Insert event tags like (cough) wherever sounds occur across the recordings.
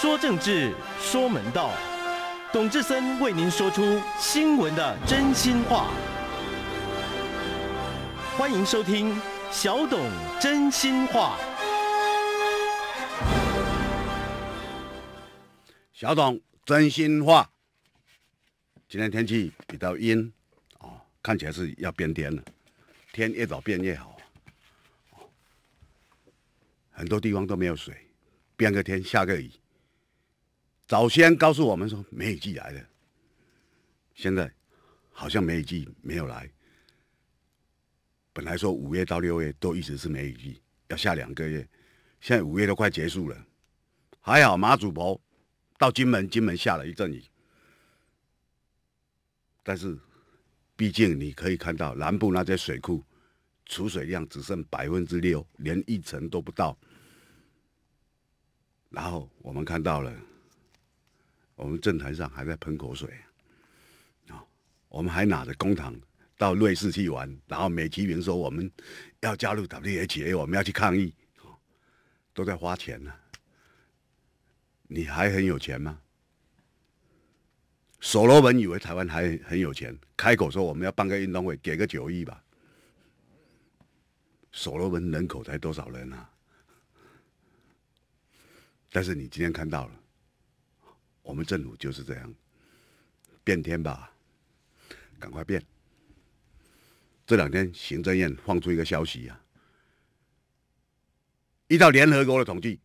说政治，说门道，董志森为您说出新闻的真心话。欢迎收听小董真心话。小董真心话。今天天气比较阴，哦，看起来是要变天了。天越早变越好。很多地方都没有水，变个天，下个雨。早先告诉我们说梅雨季来了，现在好像梅雨季没有来。本来说五月到六月都一直是梅雨季，要下两个月，现在五月都快结束了，还好马祖婆到金门，金门下了一阵雨。但是，毕竟你可以看到南部那些水库储水量只剩百分之六，连一成都不到。然后我们看到了。我们政台上还在喷口水啊！我们还拿着公帑到瑞士去玩，然后美其名说我们要加入 WHA，我们要去抗议，都在花钱呢。你还很有钱吗？所罗门以为台湾还很有钱，开口说我们要办个运动会，给个九亿吧。所罗门人口才多少人啊？但是你今天看到了。我们政府就是这样，变天吧，赶快变！这两天行政院放出一个消息呀，依照联合国的统计，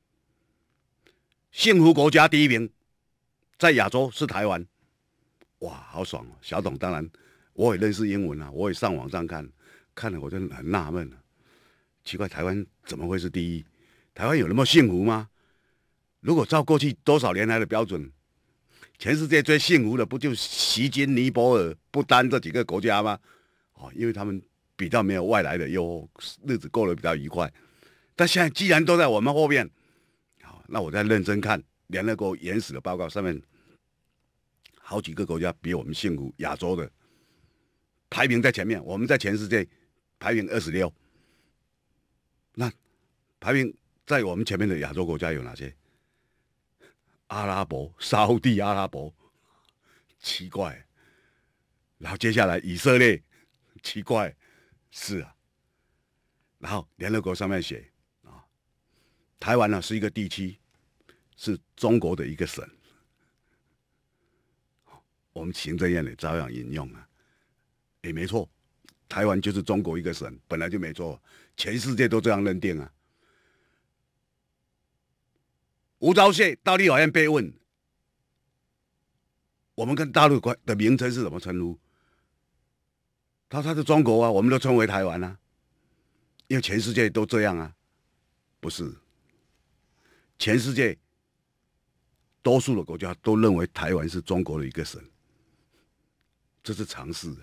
幸福国家第一名在亚洲是台湾，哇，好爽哦！小董当然，我也认识英文啊，我也上网上看，看了我就很纳闷了，奇怪，台湾怎么会是第一？台湾有那么幸福吗？如果照过去多少年来的标准？全世界最幸福的不就锡金、尼泊尔、不丹这几个国家吗？哦，因为他们比较没有外来的诱惑，日子过得比较愉快。但现在既然都在我们后面，好，那我再认真看联合国原始的报告，上面好几个国家比我们幸福，亚洲的排名在前面，我们在全世界排名二十六。那排名在我们前面的亚洲国家有哪些？阿拉伯、沙特阿拉伯，奇怪。然后接下来以色列，奇怪，是啊。然后联合国上面写啊，台湾呢是一个地区，是中国的一个省。我们行政院里照样引用啊，也没错，台湾就是中国一个省，本来就没错，全世界都这样认定啊。吴钊燮到立法院被问：“我们跟大陆关的名称是怎么称呼？”他他是中国啊，我们都称为台湾啊，因为全世界都这样啊，不是？全世界多数的国家都认为台湾是中国的一个省，这是常识。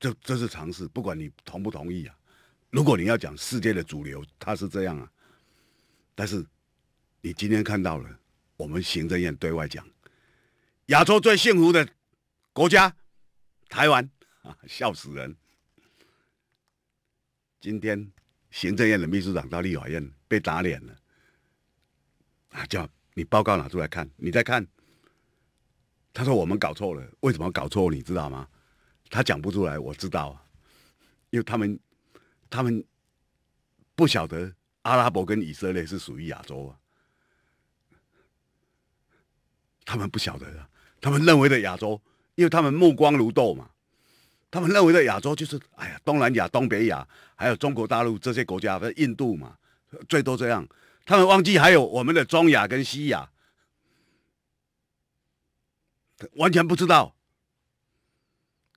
这这是常识，不管你同不同意啊。如果你要讲世界的主流，他是这样啊。但是，你今天看到了，我们行政院对外讲，亚洲最幸福的国家，台湾，(laughs) 啊，笑死人。今天行政院的秘书长到立法院被打脸了，啊，叫你报告拿出来看，你再看。他说我们搞错了，为什么搞错？你知道吗？他讲不出来，我知道因为他们，他们不晓得。阿拉伯跟以色列是属于亚洲啊，他们不晓得，的，他们认为的亚洲，因为他们目光如豆嘛，他们认为的亚洲就是哎呀，东南亚、东北亚，还有中国大陆这些国家，印度嘛，最多这样，他们忘记还有我们的中亚跟西亚，完全不知道，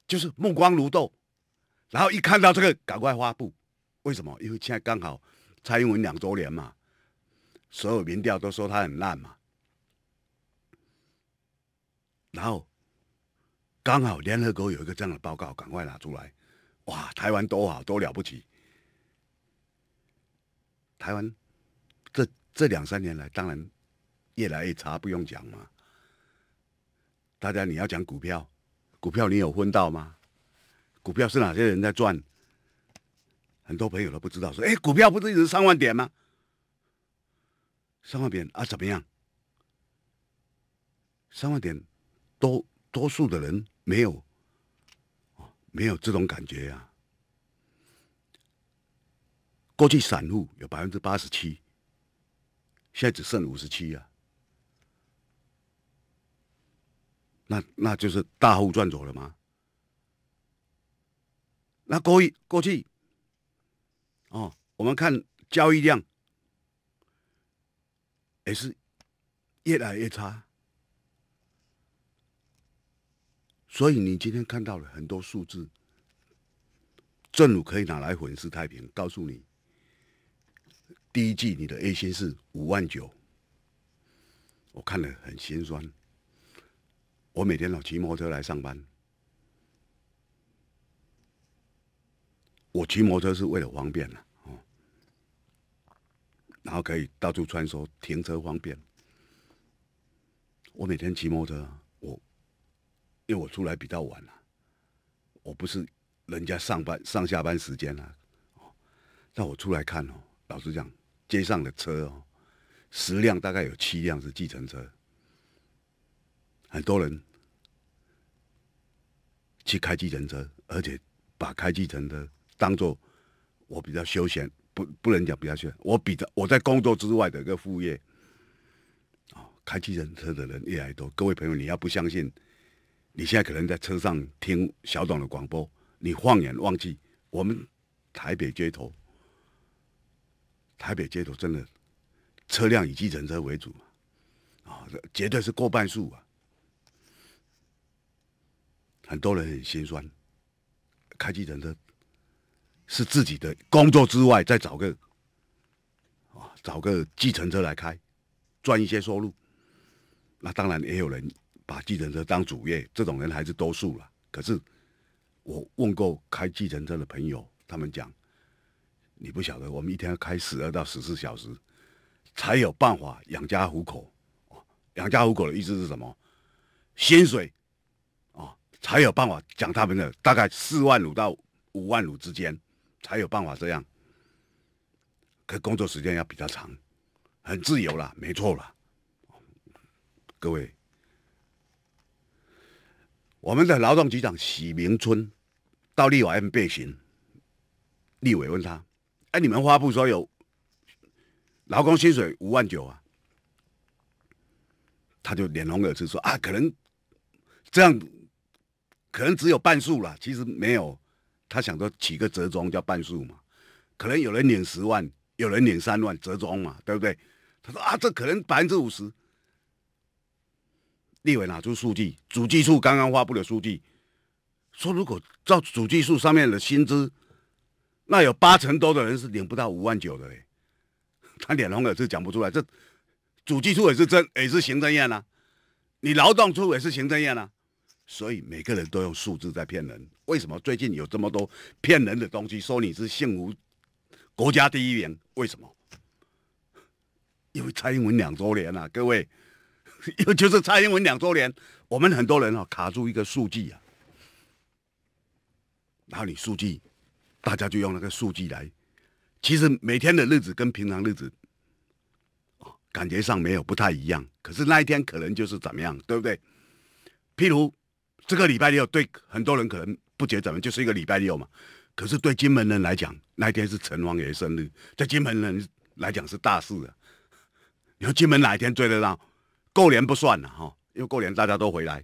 就是目光如豆，然后一看到这个，赶快发布，为什么？因为现在刚好。蔡英文两周年嘛，所有民调都说他很烂嘛，然后刚好联合国有一个这样的报告，赶快拿出来，哇，台湾多好，多了不起。台湾这这两三年来，当然越来越差，不用讲嘛。大家你要讲股票，股票你有分到吗？股票是哪些人在赚？很多朋友都不知道说，哎，股票不是一直三万点吗？三万点啊，怎么样？三万点，多多数的人没有，没有这种感觉呀。过去散户有百分之八十七，现在只剩五十七啊。那那就是大户赚走了吗？那过去过去。哦，我们看交易量也是越来越差，所以你今天看到了很多数字，政府可以拿来粉饰太平。告诉你，第一季你的 A 薪是五万九，我看了很心酸。我每天老骑摩托车来上班。我骑摩托车是为了方便啊、哦，然后可以到处穿梭，停车方便。我每天骑摩托车，我因为我出来比较晚了，我不是人家上班上下班时间啊，哦，那我出来看哦，老实讲，街上的车哦，十辆大概有七辆是计程车，很多人去开计程车，而且把开计程车。当做我比较休闲，不不能讲比较休闲，我比较我在工作之外的一个副业，哦，开计程车的人越来越多。各位朋友，你要不相信，你现在可能在车上听小董的广播，你放眼望去，我们台北街头，台北街头真的车辆以计程车为主，啊，绝对是过半数啊，很多人很心酸，开计程车。是自己的工作之外，再找个啊，找个计程车来开，赚一些收入。那当然也有人把计程车当主业，这种人还是多数了。可是我问过开计程车的朋友，他们讲你不晓得，我们一天要开十二到十四小时，才有办法养家糊口。养家糊口的意思是什么？薪水啊，才有办法讲他们的大概四万卢到五万卢之间。才有办法这样，可工作时间要比较长，很自由了，没错了。各位，我们的劳动局长许明春到立委 M 变形，立委问他：“哎，你们发布说有劳工薪水五万九啊？”他就脸红耳赤说：“啊，可能这样，可能只有半数了，其实没有。”他想着起个折中叫半数嘛，可能有人领十万，有人领三万，折中嘛，对不对？他说啊，这可能百分之五十。立委拿出数据，主计处刚刚发布的数据，说如果照主计处上面的薪资，那有八成多的人是领不到五万九的嘞。(laughs) 他脸红了，是讲不出来。这主计处也是真，也是行政院啊。你劳动处也是行政院啊。所以每个人都用数字在骗人。为什么最近有这么多骗人的东西？说你是幸福国家第一名，为什么？因为蔡英文两周年啊，各位，又 (laughs) 就是蔡英文两周年，我们很多人啊卡住一个数据啊，然后你数据，大家就用那个数据来。其实每天的日子跟平常日子感觉上没有不太一样，可是那一天可能就是怎么样，对不对？譬如这个礼拜六，对很多人可能。不觉怎么就是一个礼拜六嘛？可是对金门人来讲，那一天是陈王爷生日，在金门人来讲是大事。啊。你 (laughs) 说金门哪一天最热闹？过年不算了哈，因为过年大家都回来。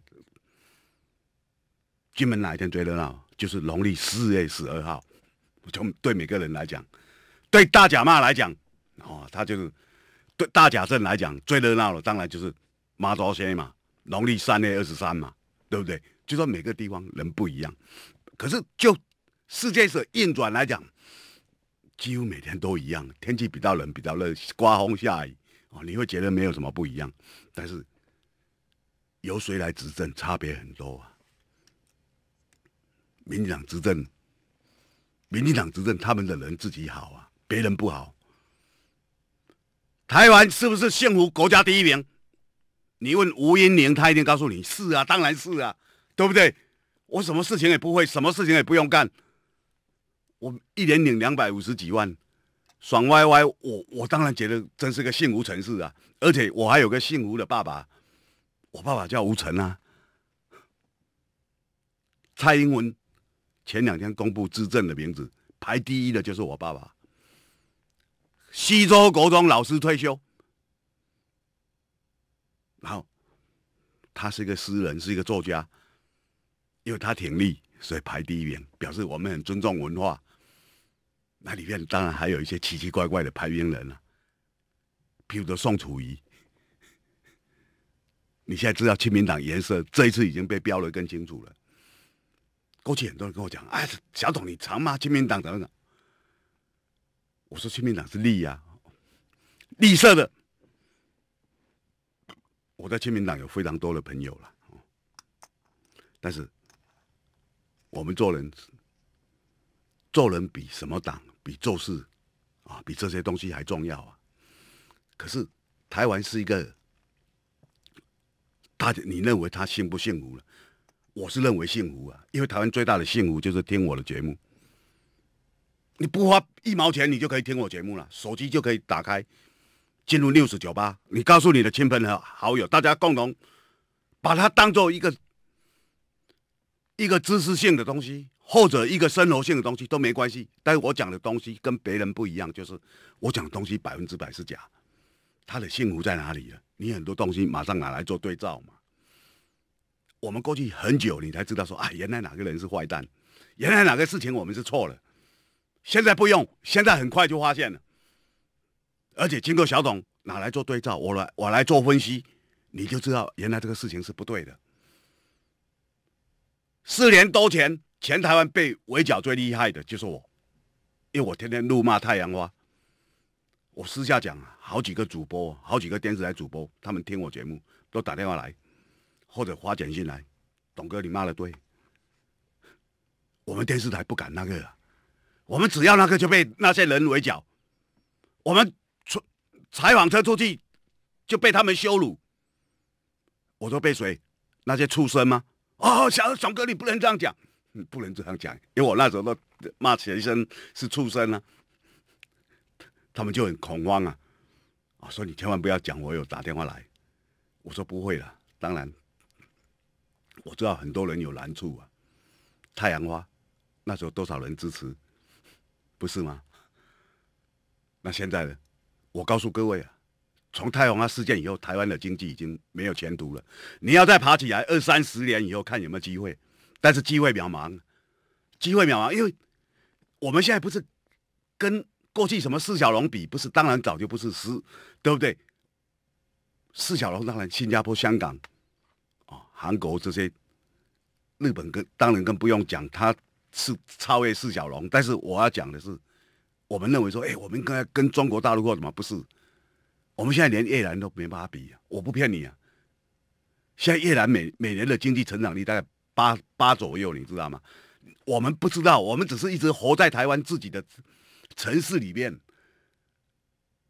金门哪一天最热闹？就是农历四月十二号。从对每个人来讲，对大甲嘛来讲，哦，他就是对大甲镇来讲最热闹的，当然就是妈祖先嘛，农历三月二十三嘛，对不对？就说每个地方人不一样，可是就世界所运转来讲，几乎每天都一样，天气比较冷，比较热，刮风下雨，哦，你会觉得没有什么不一样。但是由谁来执政，差别很多啊。民进党执政，民进党执政，他们的人自己好啊，别人不好。台湾是不是幸福国家第一名？你问吴英玲，他一定告诉你，是啊，当然是啊。对不对？我什么事情也不会，什么事情也不用干。我一年领两百五十几万，爽歪歪！我我当然觉得真是个幸福城市啊！而且我还有个幸福的爸爸，我爸爸叫吴成啊。蔡英文前两天公布自政的名字，排第一的就是我爸爸。西周国中老师退休，然后他是一个诗人，是一个作家。因为他挺立，所以排第一名，表示我们很尊重文化。那里面当然还有一些奇奇怪怪的排名人了，譬如说宋楚瑜。你现在知道，清民党颜色这一次已经被标了更清楚了。过去很多人跟我讲：“哎，小董，你长吗？清民党怎么我说：“清民党是绿呀，绿色的。”我在清民党有非常多的朋友了，但是。我们做人，做人比什么党比做事啊，比这些东西还重要啊！可是台湾是一个，大家你认为他幸不幸福了？我是认为幸福啊，因为台湾最大的幸福就是听我的节目。你不花一毛钱，你就可以听我节目了，手机就可以打开，进入六十九八。你告诉你的亲朋和好友，大家共同把它当做一个。一个知识性的东西，或者一个生活性的东西都没关系，但是我讲的东西跟别人不一样，就是我讲的东西百分之百是假。他的幸福在哪里了？你很多东西马上拿来做对照嘛。我们过去很久，你才知道说，啊，原来哪个人是坏蛋，原来哪个事情我们是错了。现在不用，现在很快就发现了，而且经过小董拿来做对照，我来我来做分析，你就知道原来这个事情是不对的。四年多前，前台湾被围剿最厉害的就是我，因为我天天怒骂太阳花。我私下讲啊，好几个主播，好几个电视台主播，他们听我节目都打电话来，或者发短信来：“董哥，你骂的对。”我们电视台不敢那个，我们只要那个就被那些人围剿，我们出采访车出去就被他们羞辱。我说被谁？那些畜生吗？哦，小强哥，你不能这样讲，你不能这样讲，因为我那时候都骂学生是畜生啊，他们就很恐慌啊，啊，说你千万不要讲，我有打电话来，我说不会了，当然，我知道很多人有难处啊，太阳花那时候多少人支持，不是吗？那现在呢？我告诉各位啊。从太皇啊事件以后，台湾的经济已经没有前途了。你要再爬起来二三十年以后看有没有机会，但是机会渺茫，机会渺茫。因为我们现在不是跟过去什么四小龙比，不是当然早就不是诗，对不对？四小龙当然新加坡、香港、哦、韩国这些，日本跟当然更不用讲，它是超越四小龙。但是我要讲的是，我们认为说，哎，我们才跟中国大陆或什么不是？我们现在连越南都没办法比，我不骗你啊！现在越南每每年的经济成长率大概八八左右，你知道吗？我们不知道，我们只是一直活在台湾自己的城市里面，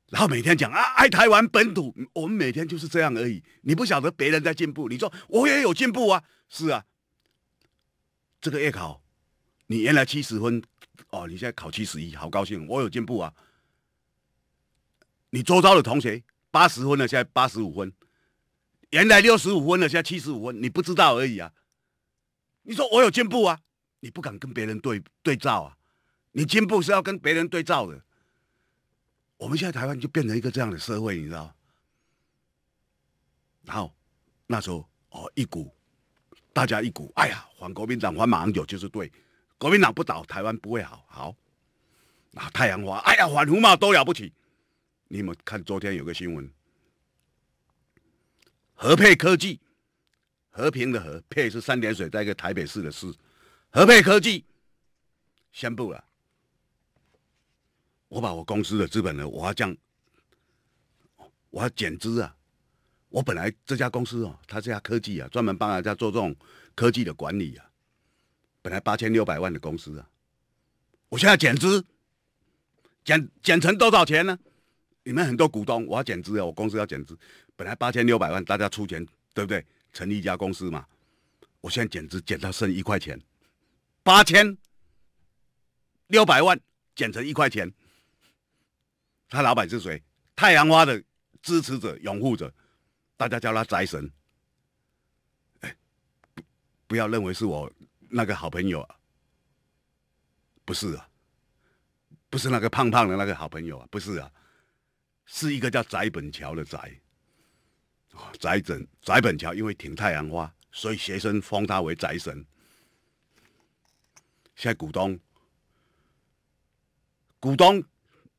然后每天讲啊爱台湾本土，我们每天就是这样而已。你不晓得别人在进步，你说我也有进步啊？是啊，这个月考，你原来七十分，哦，你现在考七十一，好高兴，我有进步啊！你周遭的同学八十分了，现在八十五分，原来六十五分了，现在七十五分，你不知道而已啊。你说我有进步啊？你不敢跟别人对对照啊？你进步是要跟别人对照的。我们现在台湾就变成一个这样的社会，你知道？然后那时候哦，一股大家一股，哎呀，反国民党、反马英九就是对国民党不倒，台湾不会好好。那太阳花，哎呀，反胡嘛都了不起。你们看，昨天有个新闻，和配科技，和平的和配是三点水，在一个台北市的市，和配科技宣布了，我把我公司的资本呢，我要降，我要减资啊！我本来这家公司哦，他这家科技啊，专门帮人家做这种科技的管理啊，本来八千六百万的公司啊，我现在减资，减减成多少钱呢？你们很多股东，我要减资啊！我公司要减资，本来八千六百万，大家出钱，对不对？成立一家公司嘛，我现在减资减到剩一块钱，八千六百万减成一块钱，他老板是谁？太阳花的支持者、拥护者，大家叫他宅神。哎，不要认为是我那个好朋友，啊，不是啊，不是那个胖胖的那个好朋友啊，不是啊。是一个叫宅本桥的宅，宅整宅本桥因为挺太阳花，所以学生封他为宅神。现在股东，股东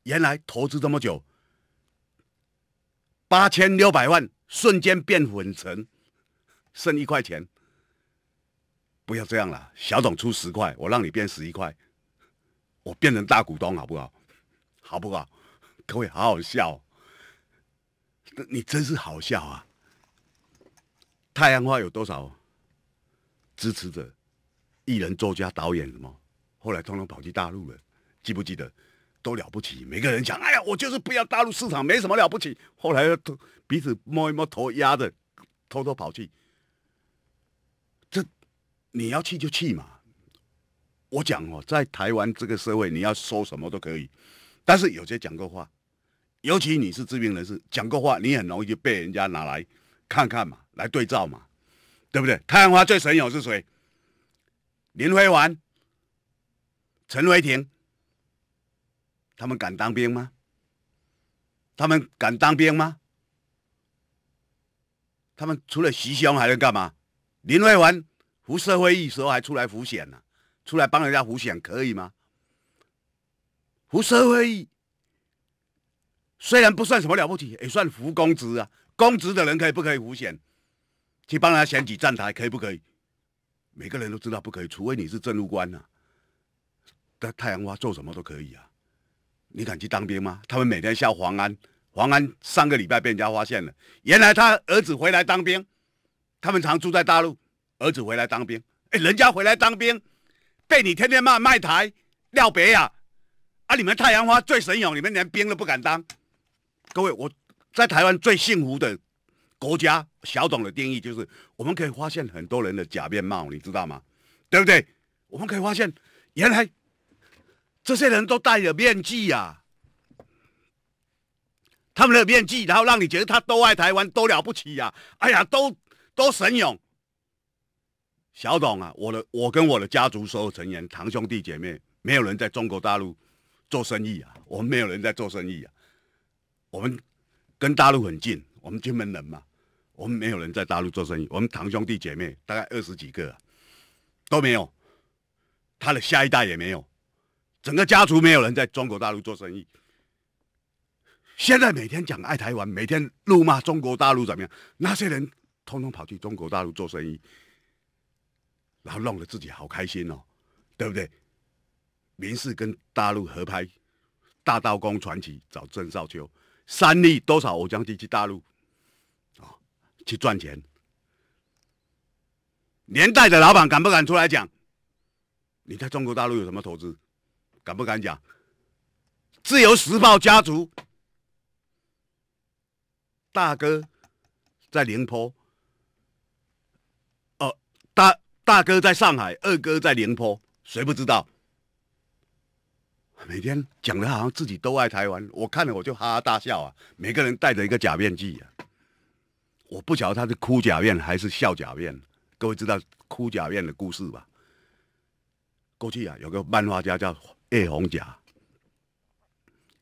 原来投资这么久，八千六百万瞬间变粉尘，剩一块钱。不要这样了，小董出十块，我让你变十一块，我变成大股东好不好？好不好？各位好好笑，你真是好笑啊！太阳花有多少支持者？艺人、作家、导演什么？后来通通跑去大陆了，记不记得？都了不起，每个人讲：“哎呀，我就是不要大陆市场，没什么了不起。”后来都彼此摸一摸头，压着偷偷跑去。这你要去就去嘛！我讲哦，在台湾这个社会，你要说什么都可以，但是有些讲过话。尤其你是知名人士，讲过话，你很容易就被人家拿来看看嘛，来对照嘛，对不对？太阳花最神勇是谁？林辉环、陈伟霆，他们敢当兵吗？他们敢当兵吗？他们除了袭胸，还能干嘛？林辉环服社会时候还出来扶险呢？出来帮人家扶险可以吗？服社会。虽然不算什么了不起，也算服公职啊。公职的人可以不可以浮选，去帮他选举站台，可以不可以？每个人都知道不可以，除非你是正路官呐。但太阳花做什么都可以啊。你敢去当兵吗？他们每天笑黄安，黄安上个礼拜被人家发现了，原来他儿子回来当兵。他们常住在大陆，儿子回来当兵，哎，人家回来当兵，被你天天骂卖台尿别呀。啊，你们太阳花最神勇，你们连兵都不敢当。各位，我在台湾最幸福的国家，小董的定义就是，我们可以发现很多人的假面貌，你知道吗？对不对？我们可以发现，原来这些人都戴着面具呀，他们的面具，然后让你觉得他都爱台湾，都了不起呀！哎呀，都都神勇。小董啊，我的我跟我的家族所有成员，堂兄弟姐妹，没有人在中国大陆做生意啊，我们没有人在做生意啊。我们跟大陆很近，我们金门人嘛，我们没有人在大陆做生意。我们堂兄弟姐妹大概二十几个，都没有，他的下一代也没有，整个家族没有人在中国大陆做生意。现在每天讲爱台湾，每天怒骂中国大陆怎么样？那些人通通跑去中国大陆做生意，然后弄得自己好开心哦，对不对？明世跟大陆合拍《大刀公传奇》，找郑少秋。三立多少偶将军去大陆啊？去赚钱？年代的老板敢不敢出来讲？你在中国大陆有什么投资？敢不敢讲？自由时报家族大哥在宁波，呃，大大哥在上海，二哥在宁波，谁不知道？每天讲的好像自己都爱台湾，我看了我就哈哈大笑啊！每个人戴着一个假面具啊！我不晓得他是哭假面还是笑假面。各位知道哭假面的故事吧？过去啊，有个漫画家叫叶红甲，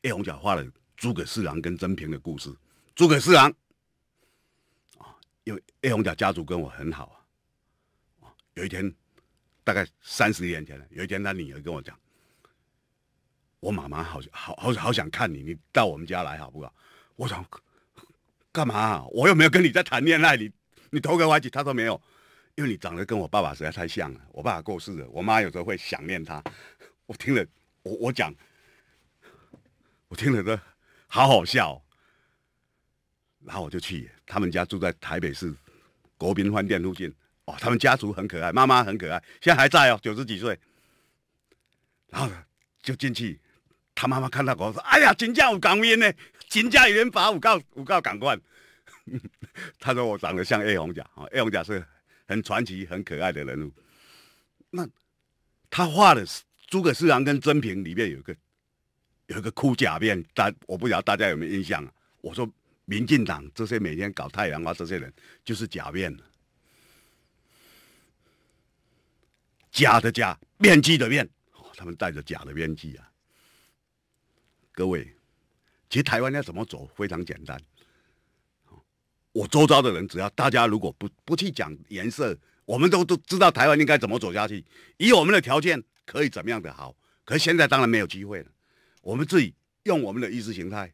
叶红甲画了诸葛四郎跟真平的故事。诸葛四郎啊，因为叶红甲家族跟我很好啊，啊，有一天大概三十年前了，有一天他女儿跟我讲。我妈妈好，好好好想看你，你到我们家来好不好？我想，干嘛？我又没有跟你在谈恋爱，你你投给我几？他说没有，因为你长得跟我爸爸实在太像了。我爸过世了，我妈有时候会想念他。我听了，我我讲，我听了都好好笑。然后我就去他们家，住在台北市国宾饭店附近。哦，他们家族很可爱，妈妈很可爱，现在还在哦，九十几岁。然后就进去。他妈妈看到我，说：“哎呀，真正有港味呢，真正有人把有够有够港官。(laughs) ”他说：“我长得像叶红甲。”哦，叶红甲是很传奇、很可爱的人物。那他画的诸葛四郎跟真平里面有一个有一个哭假面，大我不晓大家有没有印象？啊？我说民进党这些每天搞太阳花这些人就是假面，假的假，面具的面，哦，他们戴着假的面具啊。各位，其实台湾要怎么走非常简单。我周遭的人，只要大家如果不不去讲颜色，我们都都知道台湾应该怎么走下去。以我们的条件，可以怎么样的好？可是现在当然没有机会了。我们自己用我们的意识形态，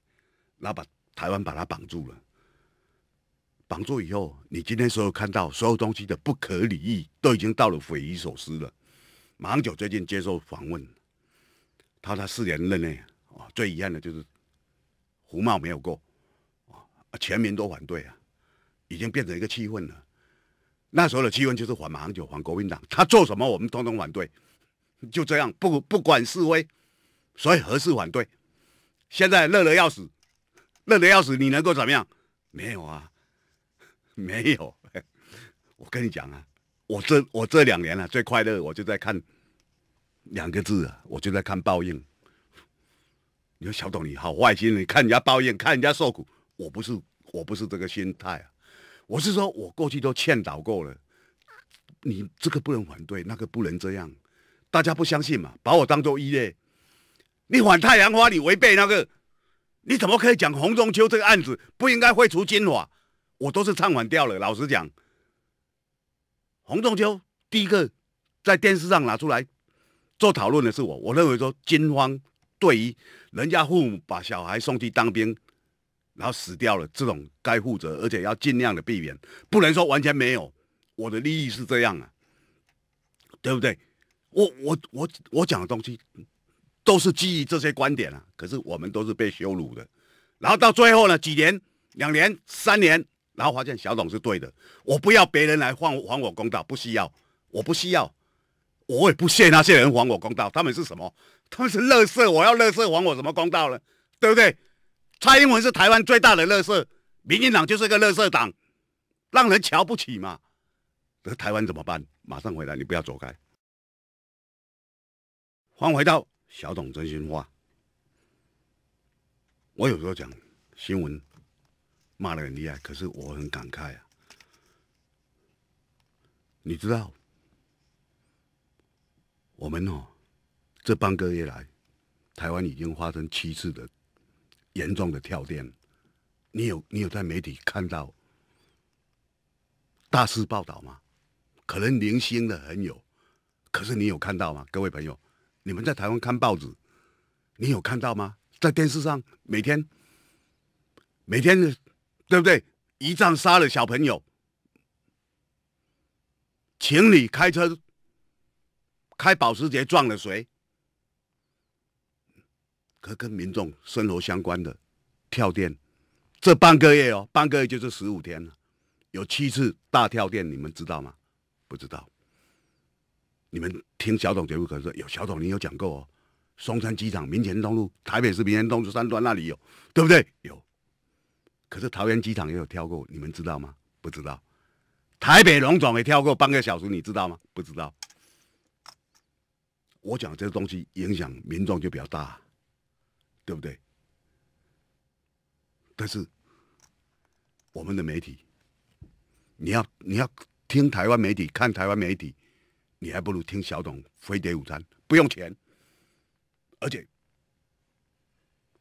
那把台湾把它绑住了。绑住以后，你今天所有看到所有东西的不可理喻，都已经到了匪夷所思了。马英九最近接受访问，他在四年任内。哦，最遗憾的就是胡茂没有过，啊，全民都反对啊，已经变成一个气氛了。那时候的气氛就是反马英九、反国民党，他做什么我们通通反对，就这样不不管示威，所以何事反对？现在热的要死，热的要死，你能够怎么样？没有啊，(laughs) 没有。我跟你讲啊，我这我这两年啊，最快乐，我就在看两个字啊，我就在看报应。你说小董你好坏心，你看人家抱怨，看人家受苦，我不是我不是这个心态啊，我是说我过去都劝导过了，你这个不能反对，那个不能这样，大家不相信嘛，把我当做一类，你反太阳花，你违背那个，你怎么可以讲洪中秋这个案子不应该会出金花？我都是唱反调了，老实讲，洪中秋第一个在电视上拿出来做讨论的是我，我认为说金方。对于人家父母把小孩送去当兵，然后死掉了，这种该负责，而且要尽量的避免，不能说完全没有。我的利益是这样啊，对不对？我我我我讲的东西都是基于这些观点啊，可是我们都是被羞辱的，然后到最后呢，几年、两年、三年，然后发现小董是对的。我不要别人来还还我公道，不需要，我不需要，我也不谢那些人还我公道，他们是什么？他们是乐色，我要乐色还我什么公道了？对不对？蔡英文是台湾最大的乐色，民进党就是个乐色党，让人瞧不起嘛。那台湾怎么办？马上回来，你不要走开。欢回到小董真心话，我有时候讲新闻骂的很厉害，可是我很感慨啊。你知道我们哦。这半个月来，台湾已经发生七次的严重的跳电。你有你有在媒体看到大肆报道吗？可能零星的很有，可是你有看到吗？各位朋友，你们在台湾看报纸，你有看到吗？在电视上每天每天对不对？一仗杀了小朋友，请你开车开保时捷撞了谁？可跟民众生活相关的跳电，这半个月哦，半个月就是十五天了，有七次大跳电，你们知道吗？不知道。你们听小董节目可是有小董，你有讲过哦，松山机场民权东路、台北市民权东路三段那里有，对不对？有。可是桃园机场也有跳过，你们知道吗？不知道。台北龙总也跳过半个小时，你知道吗？不知道。我讲这个东西影响民众就比较大。对不对？但是我们的媒体，你要你要听台湾媒体，看台湾媒体，你还不如听小董《飞碟午餐》，不用钱，而且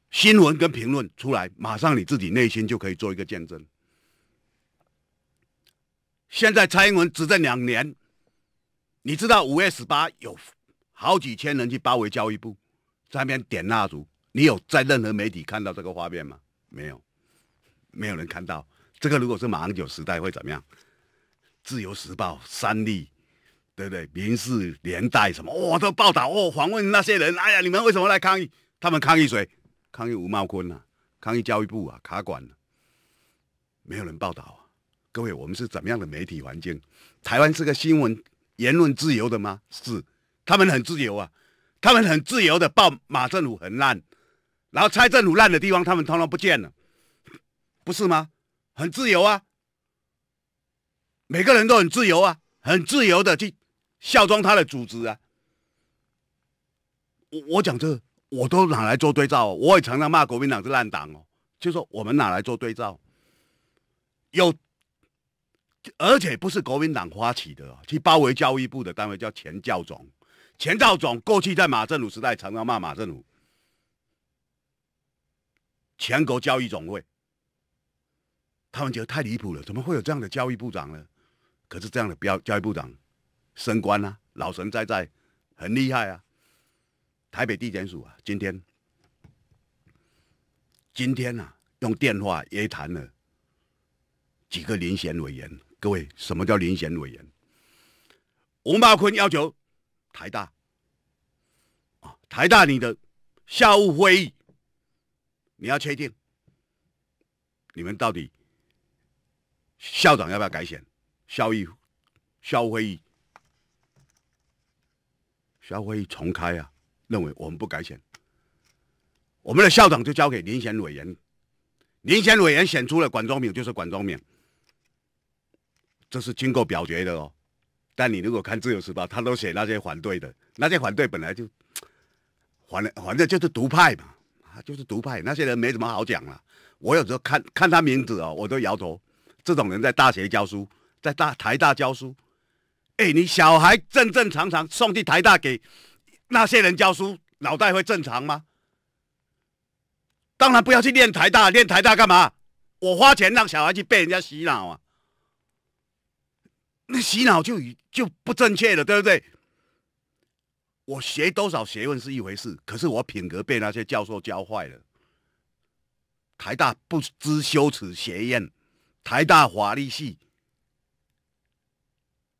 新闻跟评论出来，马上你自己内心就可以做一个见证。现在蔡英文执政两年，你知道五月十八有好几千人去包围教育部，在那边点蜡烛。你有在任何媒体看到这个画面吗？没有，没有人看到。这个如果是马英九时代会怎么样？自由时报、三立，对不对？民事年代什么，哇，都报道哦，访问那些人，哎呀，你们为什么来抗议？他们抗议谁？抗议吴茂坤啊，抗议教育部啊，卡管。没有人报道啊。各位，我们是怎么样的媒体环境？台湾是个新闻言论自由的吗？是，他们很自由啊，他们很自由的报马政府很烂。然后蔡政府烂的地方，他们通通不见了，不是吗？很自由啊，每个人都很自由啊，很自由的去效忠他的组织啊。我我讲这，我都拿来做对照？我也常常骂国民党是烂党哦，就说我们拿来做对照？有，而且不是国民党发起的，去包围教育部的单位叫前教总、前教总，过去在马政府时代常常骂马政府。全国交易总会，他们觉得太离谱了，怎么会有这样的交易部长呢？可是这样的标交易部长升官啊，老神在在，很厉害啊。台北地检署啊，今天，今天啊，用电话约谈了几个遴贤委员。各位，什么叫遴贤委员？吴茂坤要求台大啊，台大你的校务会议。你要确定，你们到底校长要不要改选？校议、校会议、校会议重开啊？认为我们不改选，我们的校长就交给遴选委员。遴选委员选出了管中明就是管中明，这是经过表决的哦。但你如果看《自由时报》，他都写那些反对的，那些反对本来就反反正就是独派嘛。就是独派那些人没什么好讲了。我有时候看看他名字哦，我都摇头。这种人在大学教书，在大台大教书，哎，你小孩正正常常送去台大给那些人教书，脑袋会正常吗？当然不要去练台大，练台大干嘛？我花钱让小孩去被人家洗脑啊？那洗脑就就不正确了，对不对？我学多少学问是一回事，可是我品格被那些教授教坏了。台大不知羞耻，学院，台大法律系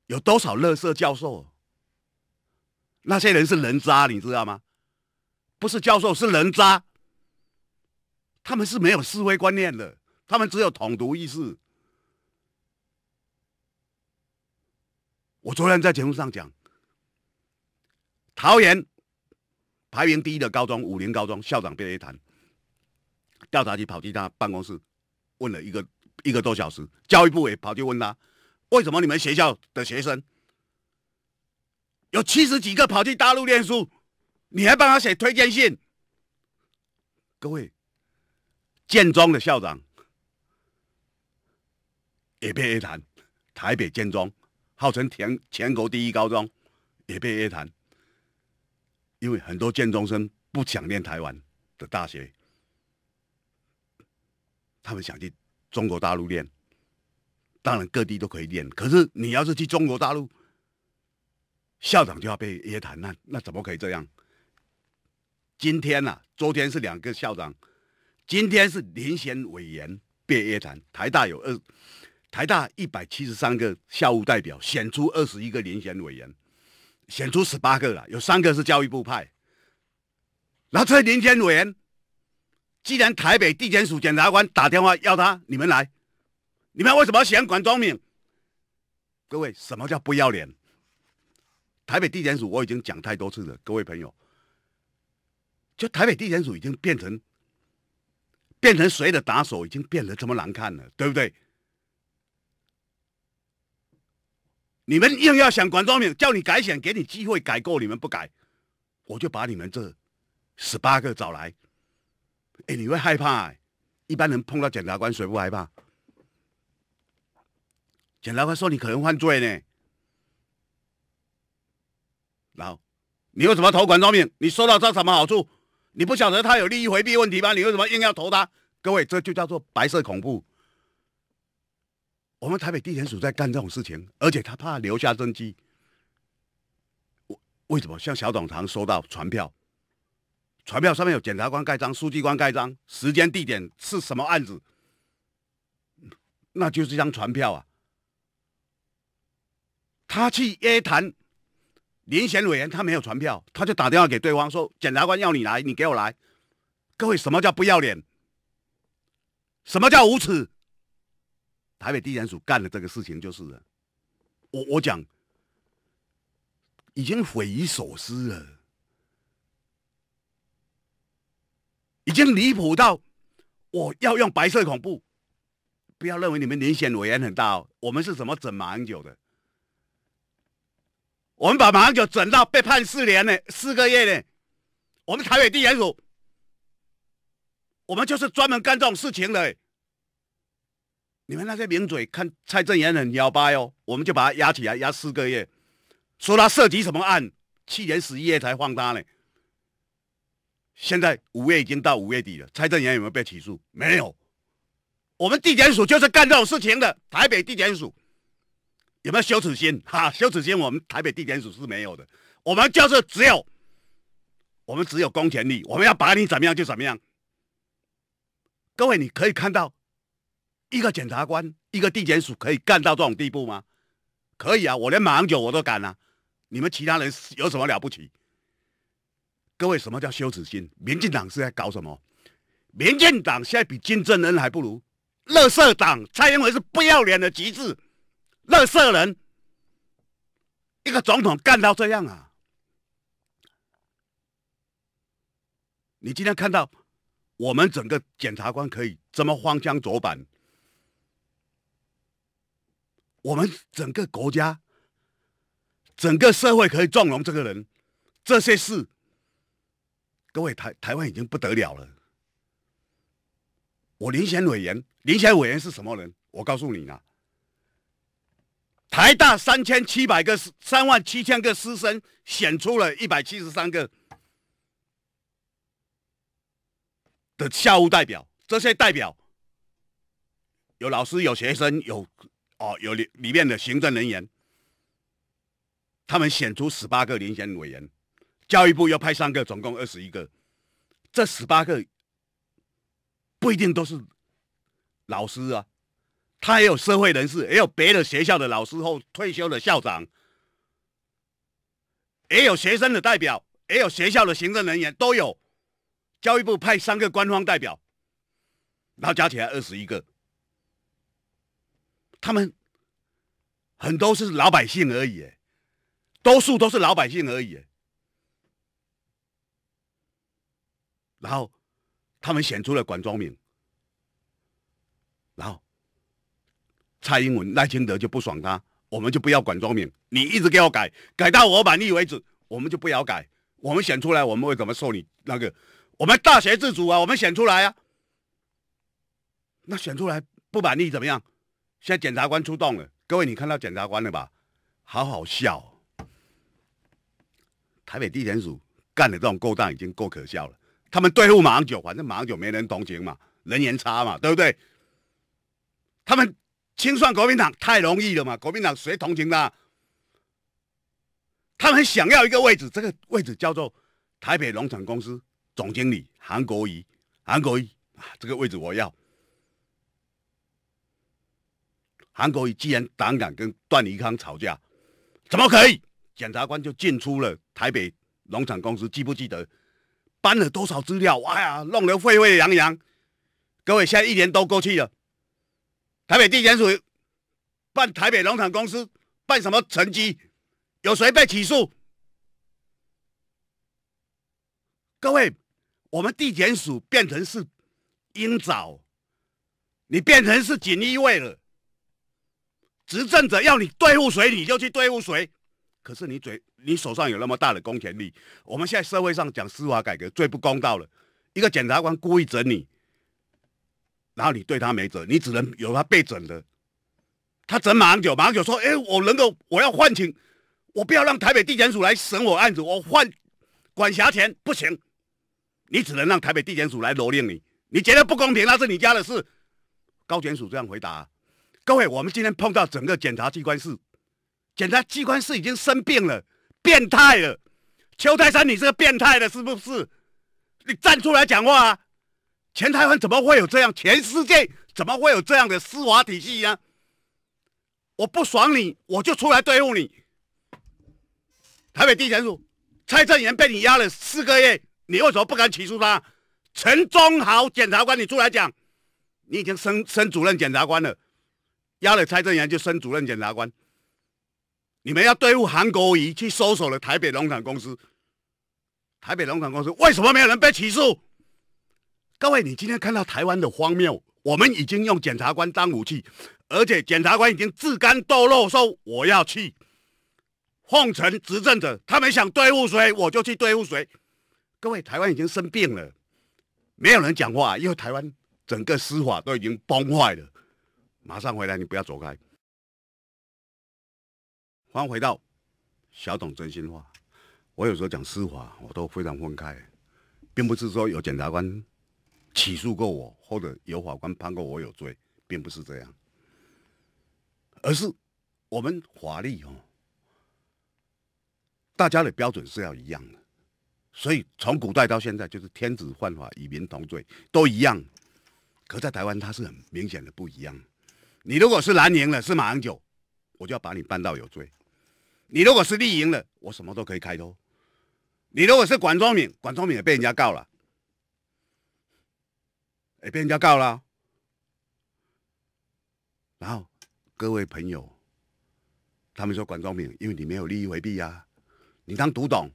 有多少乐色教授？那些人是人渣，你知道吗？不是教授是人渣，他们是没有思维观念的，他们只有统独意识。我昨天在节目上讲。桃园排名第一的高中，五年高中校长被约谈。调查局跑进他办公室，问了一个一个多小时。教育部也跑去问他，为什么你们学校的学生有七十几个跑去大陆念书，你还帮他写推荐信？各位，建中的校长也被约谈。台北建中号称全全国第一高中，也被约谈。因为很多建中生不想念台湾的大学，他们想去中国大陆念。当然各地都可以念，可是你要是去中国大陆，校长就要被约谈，那那怎么可以这样？今天啊，昨天是两个校长，今天是遴选委员被约谈。台大有二，台大一百七十三个校务代表选出二十一个遴选委员。选出十八个了，有三个是教育部派。然后这林建委，既然台北地检署检察官打电话要他，你们来，你们为什么选管庄敏？各位，什么叫不要脸？台北地检署我已经讲太多次了，各位朋友，就台北地检署已经变成变成谁的打手，已经变得这么难看了，对不对？你们硬要想管庄敏，叫你改选，给你机会改过，你们不改，我就把你们这十八个找来。哎，你会害怕？一般人碰到检察官谁不害怕？检察官说你可能犯罪呢，然后你为什么投管庄敏？你收到这什么好处？你不晓得他有利益回避问题吗？你为什么硬要投他？各位，这就叫做白色恐怖。我们台北地检署在干这种事情，而且他怕留下证据。为什么像小董堂收到传票，传票上面有检察官盖章、书记官盖章、时间、地点是什么案子？那就是一张传票啊。他去约谈林贤伟员，他没有传票，他就打电话给对方说：“检察官要你来，你给我来。”各位，什么叫不要脸？什么叫无耻？台北地检署干的这个事情就是了，我我讲已经匪夷所思了，已经离谱到我要用白色恐怖，不要认为你们民选委员很大，哦，我们是怎么整马英九的？我们把马英九整到被判四年呢，四个月呢？我们台北地检署，我们就是专门干这种事情的。你们那些名嘴看蔡正元很幺八哟，我们就把他压起来，压四个月，说他涉及什么案，去年十一月才放他呢。现在五月已经到五月底了，蔡正元有没有被起诉？没有。我们地检署就是干这种事情的，台北地检署有没有羞耻心？(laughs) 哈，羞耻心我们台北地检署是没有的，我们就是只有，我们只有公权力，我们要把你怎么样就怎么样。各位，你可以看到。一个检察官，一个地检署可以干到这种地步吗？可以啊，我连马英九我都敢啊！你们其他人有什么了不起？各位，什么叫羞耻心？民进党是在搞什么？民进党现在比金正恩还不如，乐色党蔡英文是不要脸的极致，乐色人，一个总统干到这样啊！你今天看到我们整个检察官可以这么荒腔走板？我们整个国家、整个社会可以纵容这个人，这些事，各位台台湾已经不得了了。我遴选委员，遴选委员是什么人？我告诉你啊，台大三千七百个、三万七千个师生选出了一百七十三个的校务代表，这些代表有老师、有学生、有。哦，有里里面的行政人员，他们选出十八个遴选委员，教育部又派三个，总共二十一个。这十八个不一定都是老师啊，他也有社会人士，也有别的学校的老师或退休的校长，也有学生的代表，也有学校的行政人员都有。教育部派三个官方代表，然后加起来二十一个。他们很多是老百姓而已，多数都是老百姓而已。然后他们选出了管庄明，然后蔡英文赖清德就不爽他，我们就不要管庄明，你一直给我改，改到我满意为止，我们就不要改。我们选出来，我们会怎么受你那个？我们大学自主啊，我们选出来啊，那选出来不满意怎么样？现在检察官出动了，各位你看到检察官了吧？好好笑！台北地检署干的这种勾当已经够可笑了。他们对付马英九，反正马英九没人同情嘛，人缘差嘛，对不对？他们清算国民党太容易了嘛，国民党谁同情他？他们想要一个位置，这个位置叫做台北农场公司总经理韩国瑜，韩国瑜啊，这个位置我要。韩国瑜既然胆敢跟段宜康吵架，怎么可以？检察官就进出了台北农场公司，记不记得搬了多少资料？哎呀，弄得沸沸扬扬。各位，现在一年都过去了，台北地检署办台北农场公司办什么成绩？有谁被起诉？各位，我们地检署变成是鹰爪，你变成是锦衣卫了。执政者要你对付谁，你就去对付谁。可是你嘴、你手上有那么大的公权，力，我们现在社会上讲司法改革最不公道了。一个检察官故意整你，然后你对他没辙，你只能由他被整的。他整马上九，马上九说：“哎，我能够，我要换请，我不要让台北地检署来审我案子，我换管辖权不行。”你只能让台北地检署来蹂躏你。你觉得不公平，那是你家的事。高检署这样回答。各位，我们今天碰到整个检察机关是，检察机关是已经生病了，变态了。邱泰山，你是个变态的，是不是？你站出来讲话啊！前台湾怎么会有这样？全世界怎么会有这样的司法体系啊？我不爽你，我就出来对付你。台北地检署蔡正元被你压了四个月，你为什么不敢起诉他？陈忠豪检察官，你出来讲，你已经升升主任检察官了。押了蔡正元就升主任检察官，你们要对付韩国瑜去搜索了台北农产公司，台北农产公司为什么没有人被起诉？各位，你今天看到台湾的荒谬，我们已经用检察官当武器，而且检察官已经自甘堕落，说我要去奉承执政者，他们想对付谁我就去对付谁。各位，台湾已经生病了，没有人讲话，因为台湾整个司法都已经崩坏了。马上回来，你不要走开。欢迎回到小董真心话。我有时候讲司法，我都非常愤慨，并不是说有检察官起诉过我，或者有法官判过我有罪，并不是这样，而是我们法律哦，大家的标准是要一样的。所以从古代到现在，就是天子犯法与民同罪，都一样。可在台湾，它是很明显的不一样。你如果是蓝营了，是马英九，我就要把你办到有罪；你如果是绿营了，我什么都可以开脱；你如果是管中敏，管中敏也被人家告了，也被人家告了。然后，各位朋友，他们说管中敏，因为你没有利益回避呀，你当独董，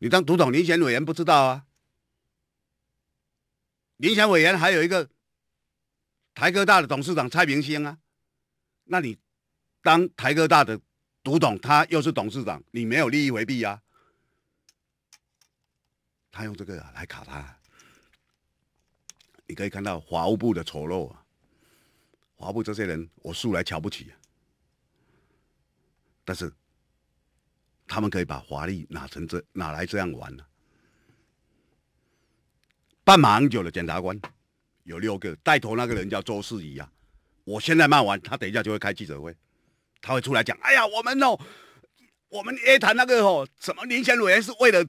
你当独董，林贤委员不知道啊，林贤委员还有一个。台科大的董事长蔡明星啊，那你当台科大的独董，他又是董事长，你没有利益回避啊？他用这个来卡他，你可以看到华务部的丑陋啊。华务这些人，我素来瞧不起，但是他们可以把华丽拿成这哪来这样玩呢？马忙久了检察官。有六个带头那个人叫周世怡啊，我现在骂完他，等一下就会开记者会，他会出来讲，哎呀，我们哦，我们约谈那个哦，什么林贤伟是为了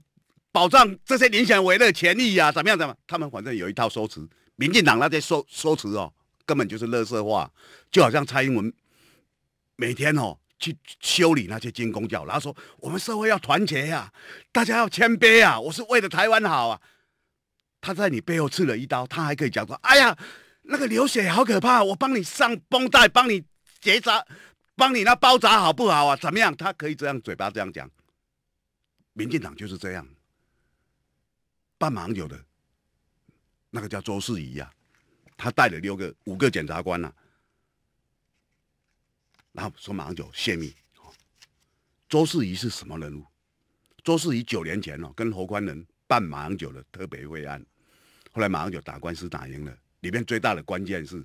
保障这些林贤伟的权益啊，怎么样怎么，他们反正有一套说辞，民进党那些说说辞哦，根本就是乐色话，就好像蔡英文每天哦去修理那些金工教，然后说我们社会要团结呀，大家要谦卑啊，我是为了台湾好啊。他在你背后刺了一刀，他还可以讲说：“哎呀，那个流血好可怕，我帮你上绷带，帮你结扎，帮你那包扎，好不好啊？怎么样？”他可以这样嘴巴这样讲。民进党就是这样。办马英九的，那个叫周世宜啊，他带了六个、五个检察官啊，然后说马英九泄密。周世仪是什么人物？周世仪九年前哦，跟侯宽仁办马英九的特别会案。后来马英九打官司打赢了，里面最大的关键是，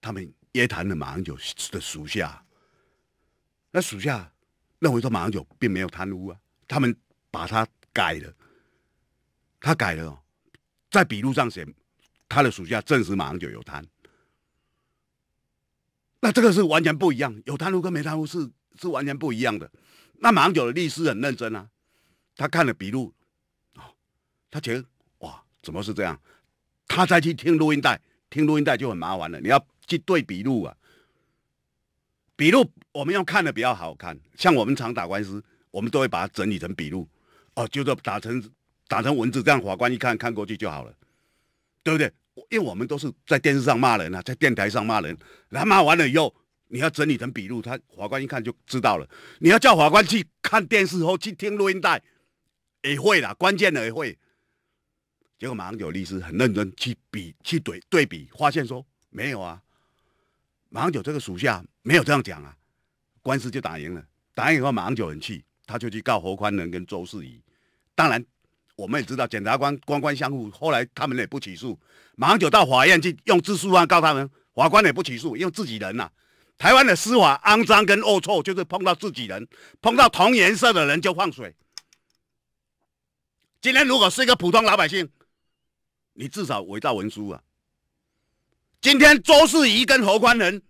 他们约谈了马英九的属下，那属下认为说马英九并没有贪污啊，他们把他改了，他改了，在笔录上写他的属下证实马英九有贪，那这个是完全不一样，有贪污跟没贪污是是完全不一样的。那马英九的律师很认真啊，他看了笔录，哦，他觉得。(laughs) 怎么是这样？他再去听录音带，听录音带就很麻烦了。你要去对笔录啊，笔录我们要看的比较好看。像我们常打官司，我们都会把它整理成笔录，哦，就是打成打成文字，这样法官一看看过去就好了，对不对？因为我们都是在电视上骂人啊，在电台上骂人，然后骂完了以后，你要整理成笔录，他法官一看就知道了。你要叫法官去看电视后去听录音带，也会啦，关键的也会。结果马就有律师很认真去比去对对比，发现说没有啊，马上就这个属下没有这样讲啊，官司就打赢了。打赢以后，马上就很气，他就去告何宽仁跟周世仪。当然，我们也知道检察官官官相护，后来他们也不起诉。马上就到法院去用自诉案告他们，法官也不起诉，因为自己人呐。台湾的司法肮脏跟恶臭，就是碰到自己人，碰到同颜色的人就放水。今天如果是一个普通老百姓，你至少伪造文书啊！今天周世仪跟何官仁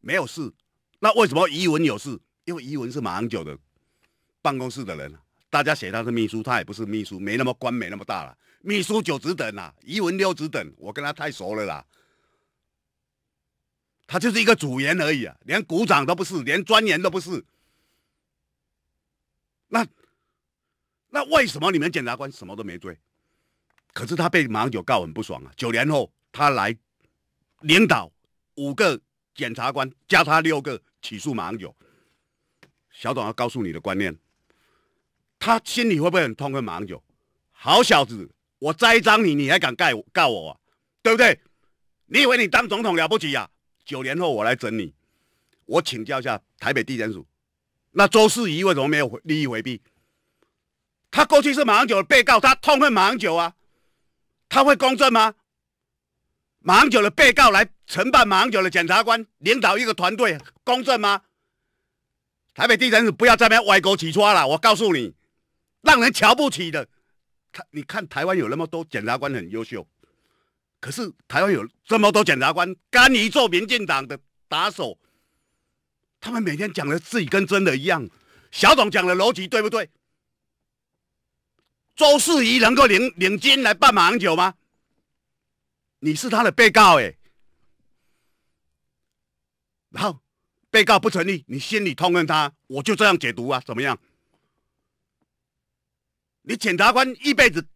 没有事，那为什么遗文有事？因为遗文是马英九的办公室的人，大家写他是秘书，他也不是秘书，没那么官，没那么大了。秘书九职等啊，余文六职等。我跟他太熟了啦，他就是一个主任而已啊，连股长都不是，连专员都不是。那那为什么你们检察官什么都没追？可是他被马英九告很不爽啊！九年后他来领导五个检察官加他六个起诉马英九。小董要告诉你的观念，他心里会不会很痛恨马英九？好小子，我栽赃你，你还敢告告我，啊？对不对？你以为你当总统了不起呀？九年后我来整你。我请教一下台北地检署，那周世仪为什么没有利益回避？他过去是马英九被告，他痛恨马英九啊！他会公正吗？马英九的被告来承办，马英九的检察官领导一个团队，公正吗？台北地震是不要再那歪国起抓了，我告诉你，让人瞧不起的。他你看台湾有那么多检察官很优秀，可是台湾有这么多检察官甘于做民进党的打手，他们每天讲的自己跟真的一样，小董讲的逻辑对不对？周世怡能够领领金来办马航酒吗？你是他的被告哎，后被告不成立，你心里痛恨他，我就这样解读啊，怎么样？你检察官一辈子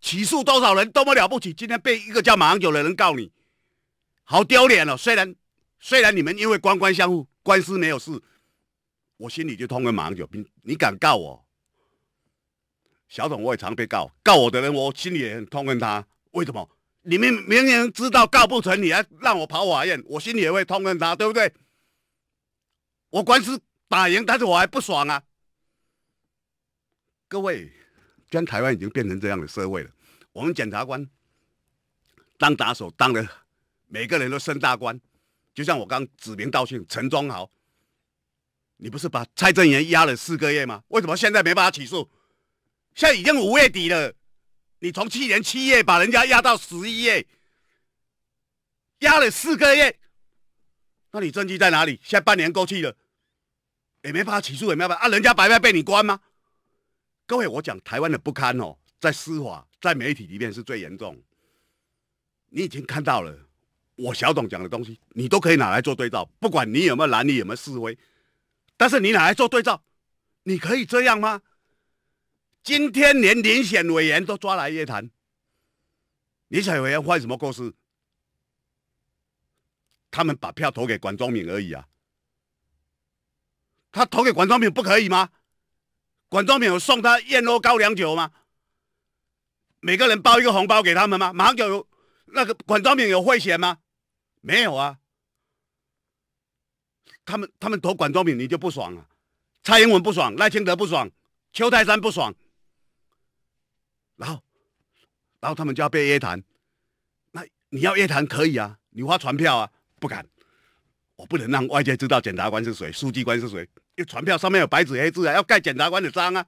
起诉多少人，多么了不起，今天被一个叫马航九的人告你，好丢脸哦！虽然虽然你们因为官官相护，官司没有事，我心里就痛恨马九，你你敢告我？小董我也常被告，告我的人，我心里也很痛恨他。为什么你们明明知道告不成，你还让我跑法院？我心里也会痛恨他，对不对？我官司打赢，但是我还不爽啊。各位，既然台湾已经变成这样的社会了，我们检察官当打手，当的，每个人都升大官。就像我刚指名道姓陈忠豪，你不是把蔡正元压了四个月吗？为什么现在没办法起诉？现在已经五月底了，你从去年七月把人家压到十一月，压了四个月，那你证据在哪里？现在半年过去了，也没法起诉，也没办法啊，人家白白被你关吗？各位，我讲台湾的不堪哦，在司法、在媒体里面是最严重。你已经看到了，我小董讲的东西，你都可以拿来做对照，不管你有没有拦，你有没有示威，但是你拿来做对照，你可以这样吗？今天连林贤委员都抓来约谈。林贤委员犯什么过失？他们把票投给管中敏而已啊。他投给管中敏不可以吗？管中敏有送他燕窝高粱酒吗？每个人包一个红包给他们吗？马有那个管中敏有贿选吗？没有啊。他们他们投管中敏你就不爽了，蔡英文不爽，赖清德不爽，邱泰山不爽。然后，然后他们就要被约谈。那你要约谈可以啊，你发传票啊？不敢，我不能让外界知道检察官是谁，书记官是谁。因为传票，上面有白纸黑字啊，要盖检察官的章啊，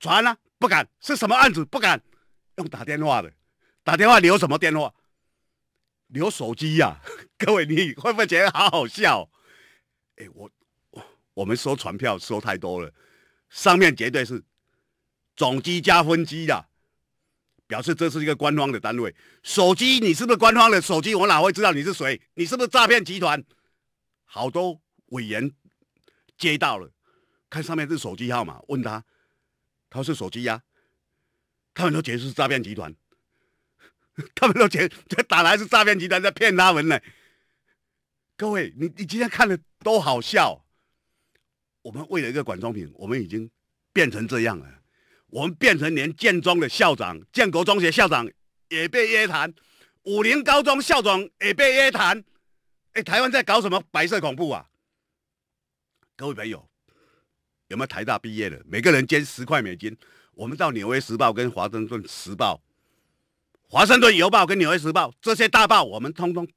传啊，不敢。是什么案子？不敢。用打电话的，打电话留什么电话？留手机呀。(laughs) 各位，你会不会觉得好好笑？哎，我我我们说传票说太多了，上面绝对是。总机加分机的，表示这是一个官方的单位。手机，你是不是官方的手机？我哪会知道你是谁？你是不是诈骗集团？好多委员接到了，看上面是手机号码，问他，他是手机呀？他们都解释是诈骗集团，(laughs) 他们都觉得打来是诈骗集团在骗他们呢。各位，你你今天看的都好笑，我们为了一个管妆品，我们已经变成这样了。我们变成连建中的校长，建国中学校长也被约谈，武林高中校长也被约谈。哎，台湾在搞什么白色恐怖啊？各位朋友，有没有台大毕业的？每个人捐十块美金，我们到《纽约时报》跟《华盛顿时报》、《华盛顿邮报》跟《纽约时报》这些大报，我们通通，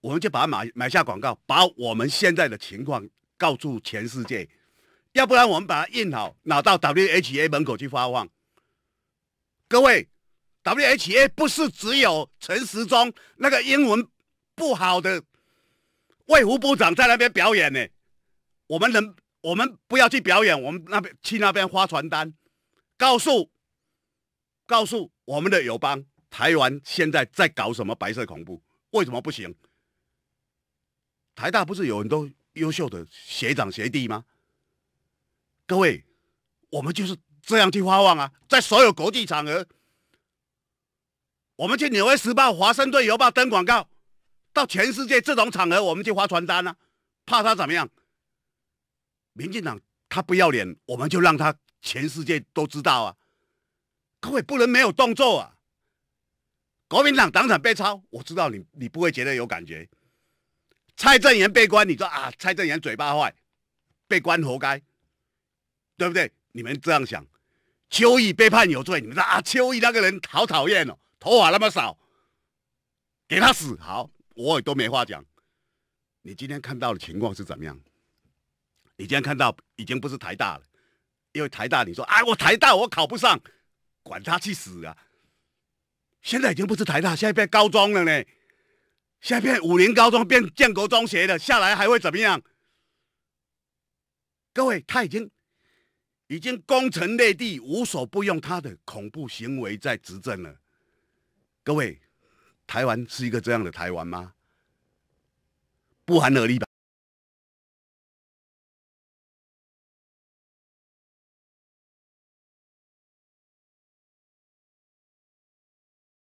我们就把买买下广告，把我们现在的情况告诉全世界。要不然我们把它印好，拿到 WHA 门口去发放。各位，WHA 不是只有陈时中那个英文不好的魏务部长在那边表演呢？我们能，我们不要去表演，我们那边去那边发传单，告诉告诉我们的友邦，台湾现在在搞什么白色恐怖？为什么不行？台大不是有很多优秀的学长学弟吗？各位，我们就是这样去发旺啊！在所有国际场合，我们去《纽约时报》《华盛顿邮报》登广告，到全世界这种场合，我们去发传单啊！怕他怎么样？民进党他不要脸，我们就让他全世界都知道啊！各位不能没有动作啊！国民党党产被抄，我知道你你不会觉得有感觉。蔡正元被关，你说啊？蔡正元嘴巴坏，被关活该。对不对？你们这样想，邱毅被判有罪，你们说啊，邱毅那个人好讨厌哦，头发那么少，给他死好，我也都没话讲。你今天看到的情况是怎么样？你今天看到已经不是台大了，因为台大你说啊，我台大我考不上，管他去死啊！现在已经不是台大，现在变高中了呢，现在变五林高中变建国中学了，下来还会怎么样？各位，他已经。已经攻城略地，无所不用他的恐怖行为在执政了。各位，台湾是一个这样的台湾吗？不寒而栗吧。